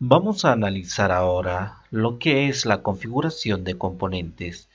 Vamos a analizar ahora lo que es la configuración de componentes.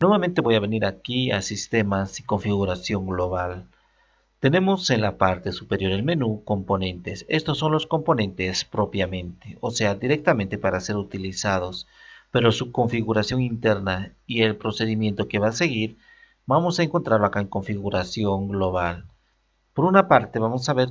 Nuevamente voy a venir aquí a sistemas y configuración global. Tenemos en la parte superior el menú componentes. Estos son los componentes propiamente, o sea directamente para ser utilizados. Pero su configuración interna y el procedimiento que va a seguir, vamos a encontrarlo acá en configuración global. Por una parte vamos a ver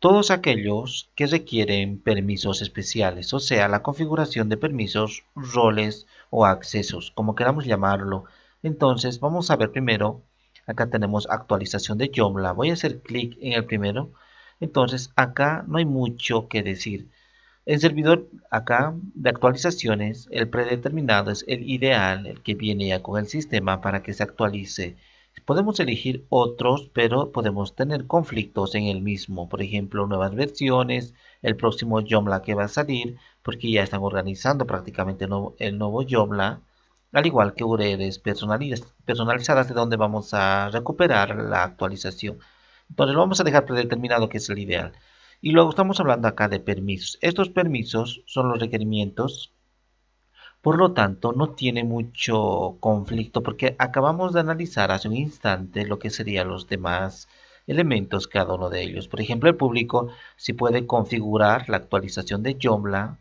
todos aquellos que requieren permisos especiales, o sea, la configuración de permisos, roles o accesos, como queramos llamarlo. Entonces, vamos a ver primero, acá tenemos actualización de Joomla. Voy a hacer clic en el primero. Entonces, acá no hay mucho que decir. El servidor acá de actualizaciones, el predeterminado es el ideal, el que viene ya con el sistema para que se actualice Podemos elegir otros, pero podemos tener conflictos en el mismo. Por ejemplo, nuevas versiones, el próximo Joomla que va a salir, porque ya están organizando prácticamente el nuevo Joomla. Al igual que URLs personalizadas de donde vamos a recuperar la actualización. Entonces lo vamos a dejar predeterminado que es el ideal. Y luego estamos hablando acá de permisos. Estos permisos son los requerimientos por lo tanto, no tiene mucho conflicto porque acabamos de analizar hace un instante lo que serían los demás elementos, cada uno de ellos. Por ejemplo, el público si puede configurar la actualización de Joomla,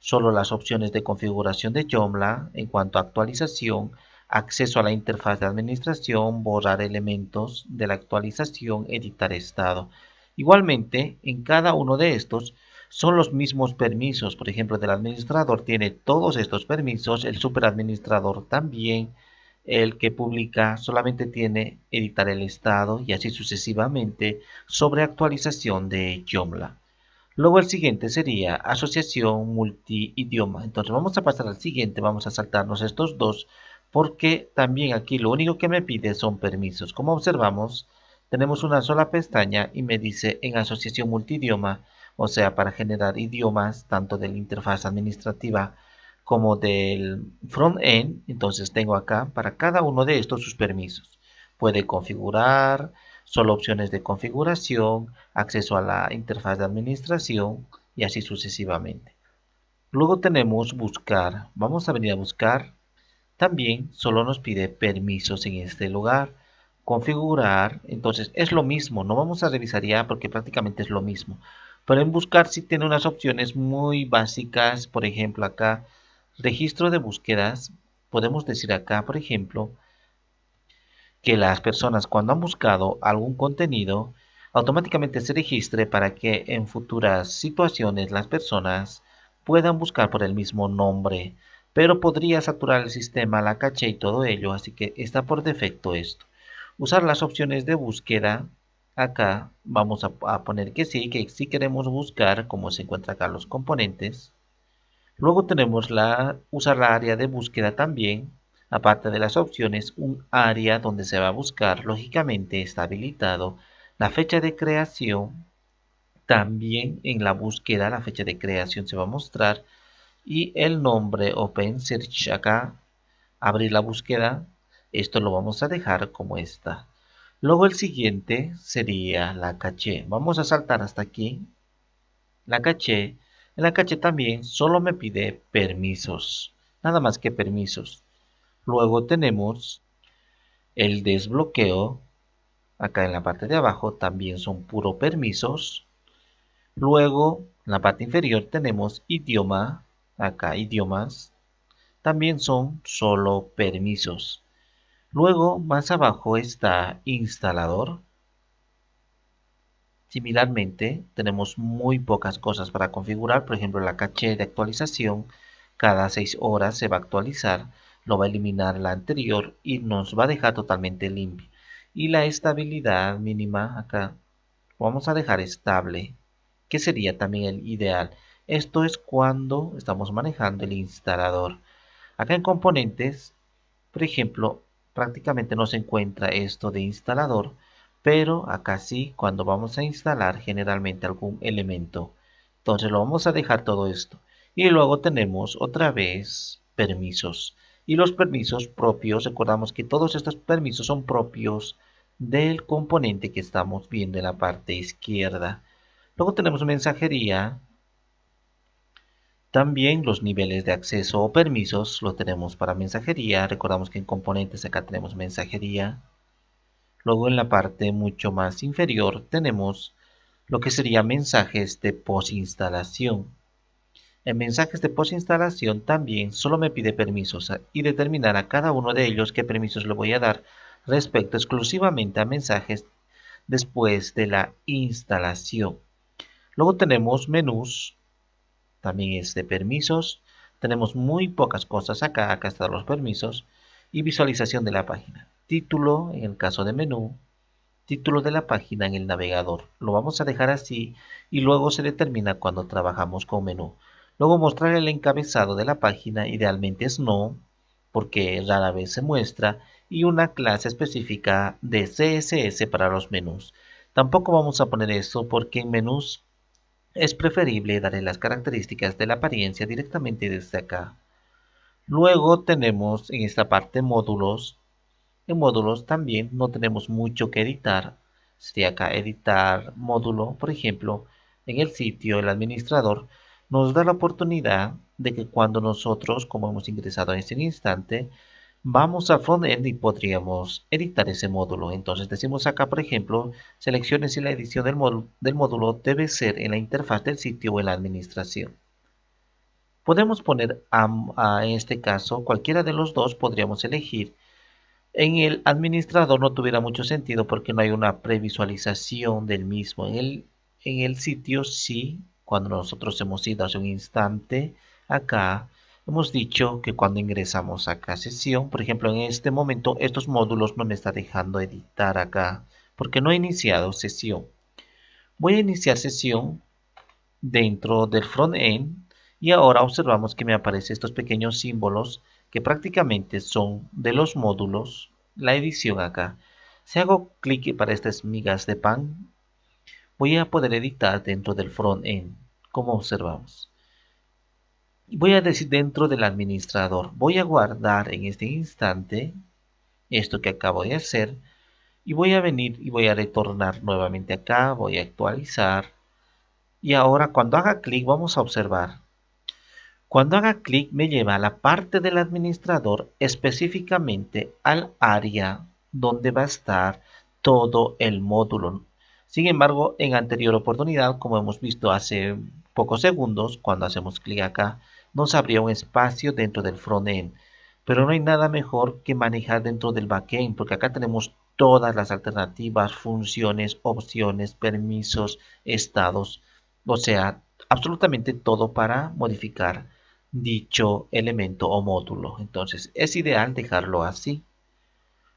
solo las opciones de configuración de Yomla en cuanto a actualización, acceso a la interfaz de administración, borrar elementos de la actualización, editar estado. Igualmente, en cada uno de estos son los mismos permisos. Por ejemplo, el administrador tiene todos estos permisos, el superadministrador también, el que publica solamente tiene editar el estado y así sucesivamente sobre actualización de Joomla. Luego el siguiente sería asociación multidioma. Entonces vamos a pasar al siguiente, vamos a saltarnos estos dos porque también aquí lo único que me pide son permisos. Como observamos, tenemos una sola pestaña y me dice en asociación multidioma o sea, para generar idiomas tanto de la interfaz administrativa como del front-end. Entonces tengo acá para cada uno de estos sus permisos. Puede configurar, solo opciones de configuración, acceso a la interfaz de administración y así sucesivamente. Luego tenemos buscar. Vamos a venir a buscar. También solo nos pide permisos en este lugar. Configurar. Entonces es lo mismo. No vamos a revisar ya porque prácticamente es lo mismo. Pero en buscar si tiene unas opciones muy básicas, por ejemplo acá, registro de búsquedas, podemos decir acá, por ejemplo, que las personas cuando han buscado algún contenido, automáticamente se registre para que en futuras situaciones las personas puedan buscar por el mismo nombre, pero podría saturar el sistema, la caché y todo ello, así que está por defecto esto. Usar las opciones de búsqueda acá vamos a, poner que sí, que sí queremos buscar cómo se encuentra acá los componentes. Luego tenemos la usar la área de búsqueda también. Aparte de las opciones, un área donde se va a buscar, lógicamente está habilitado. La fecha de creación, también en la búsqueda, la fecha de creación se va a mostrar. Y el nombre Search acá, abrir la búsqueda, esto lo vamos a dejar como está. Luego el siguiente sería la caché. Vamos a saltar hasta aquí. La caché. En la caché también solo me pide permisos. Nada más que permisos. Luego tenemos el desbloqueo. Acá en la parte de abajo también son puro permisos. Luego en la parte inferior tenemos idioma. Acá idiomas. También son solo permisos. Luego, más abajo está instalador. Similarmente, tenemos muy pocas cosas para configurar. Por ejemplo, la caché de actualización. Cada 6 horas se va a actualizar. Lo va a eliminar la anterior y nos va a dejar totalmente limpio. Y la estabilidad mínima acá. Vamos a dejar estable. Que sería también el ideal. Esto es cuando estamos manejando el instalador. Acá en componentes, por ejemplo, prácticamente no se encuentra esto de instalador, pero acá sí, cuando vamos a instalar generalmente algún elemento. Entonces lo vamos a dejar todo esto. Y luego tenemos otra vez permisos. Y los permisos propios, recordamos que todos estos permisos son propios del componente que estamos viendo en la parte izquierda. Luego tenemos mensajería, también los niveles de acceso o permisos lo tenemos para mensajería. Recordamos que en componentes acá tenemos mensajería. Luego en la parte mucho más inferior tenemos lo que sería mensajes de posinstalación. En mensajes de posinstalación también solo me pide permisos y determinar a cada uno de ellos qué permisos le voy a dar respecto exclusivamente a mensajes después de la instalación. Luego tenemos menús también es de permisos. Tenemos muy pocas cosas acá. Acá están los permisos. Y visualización de la página. Título en el caso de menú. Título de la página en el navegador. Lo vamos a dejar así y luego se determina cuando trabajamos con menú. Luego mostrar el encabezado de la página, idealmente es no, porque rara vez se muestra, y una clase específica de CSS para los menús. Tampoco vamos a poner eso porque en menús es preferible darle las características de la apariencia directamente desde acá. Luego tenemos en esta parte módulos. En módulos también no tenemos mucho que editar. Si acá editar módulo, por ejemplo, en el sitio el administrador nos da la oportunidad de que cuando nosotros, como hemos ingresado en este instante, vamos a frontend y podríamos editar ese módulo. Entonces decimos acá, por ejemplo, selecciones si la edición del módulo, del módulo debe ser en la interfaz del sitio o en la administración. Podemos poner en este caso cualquiera de los dos podríamos elegir. En el administrador no tuviera mucho sentido porque no hay una previsualización del mismo. En el, en el sitio sí, cuando nosotros hemos ido hace un instante acá, Hemos dicho que cuando ingresamos acá a sesión, por ejemplo, en este momento estos módulos no me está dejando editar acá porque no he iniciado sesión. Voy a iniciar sesión dentro del front-end y ahora observamos que me aparecen estos pequeños símbolos que prácticamente son de los módulos, la edición acá. Si hago clic para estas migas de pan, voy a poder editar dentro del front-end, como observamos voy a decir dentro del administrador, voy a guardar en este instante esto que acabo de hacer y voy a venir y voy a retornar nuevamente acá, voy a actualizar y ahora cuando haga clic vamos a observar. Cuando haga clic me lleva a la parte del administrador específicamente al área donde va a estar todo el módulo. Sin embargo, en anterior oportunidad, como hemos visto hace pocos segundos, cuando hacemos clic acá, se abría un espacio dentro del frontend Pero no hay nada mejor que manejar dentro del backend, porque acá tenemos todas las alternativas, funciones, opciones, permisos, estados, o sea, absolutamente todo para modificar dicho elemento o módulo. Entonces es ideal dejarlo así.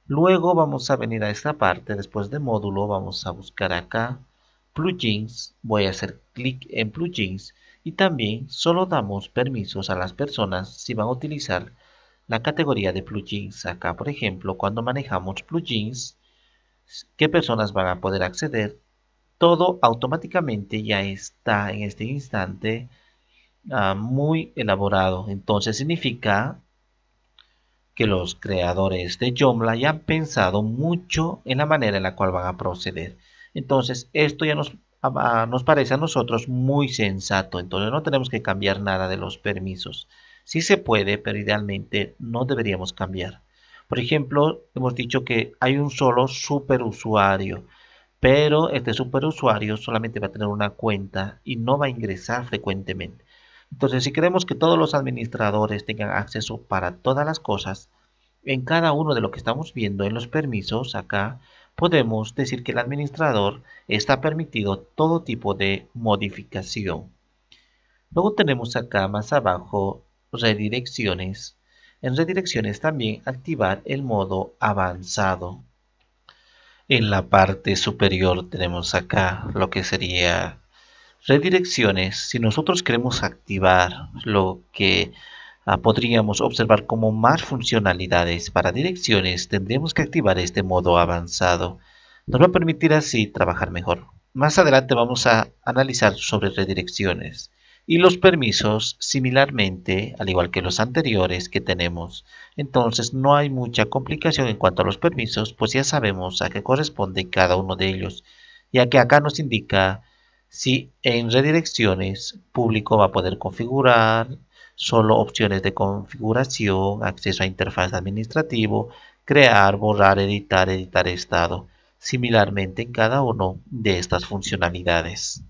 Luego vamos a venir a esta parte, después de módulo vamos a buscar acá plugins, voy a hacer clic en plugins y también solo damos permisos a las personas si van a utilizar la categoría de plugins. Acá, por ejemplo, cuando manejamos plugins, qué personas van a poder acceder, todo automáticamente ya está en este instante ah, muy elaborado. Entonces significa que los creadores de Joomla ya han pensado mucho en la manera en la cual van a proceder. Entonces esto ya nos nos parece a nosotros muy sensato. Entonces no tenemos que cambiar nada de los permisos. Sí se puede, pero idealmente no deberíamos cambiar. Por ejemplo, hemos dicho que hay un solo superusuario, pero este superusuario solamente va a tener una cuenta y no va a ingresar frecuentemente. Entonces, si queremos que todos los administradores tengan acceso para todas las cosas, en cada uno de lo que estamos viendo en los permisos acá, podemos decir que el administrador está permitido todo tipo de modificación. Luego tenemos acá más abajo redirecciones. En redirecciones también activar el modo avanzado. En la parte superior tenemos acá lo que sería redirecciones. Si nosotros queremos activar lo que Ah, podríamos observar como más funcionalidades para direcciones tendríamos que activar este modo avanzado. Nos va a permitir así trabajar mejor. Más adelante vamos a analizar sobre redirecciones y los permisos similarmente, al igual que los anteriores que tenemos. Entonces no hay mucha complicación en cuanto a los permisos, pues ya sabemos a qué corresponde cada uno de ellos, ya que acá nos indica si en redirecciones público va a poder configurar, solo opciones de configuración, acceso a interfaz administrativo, crear, borrar, editar, editar estado. Similarmente en cada uno de estas funcionalidades.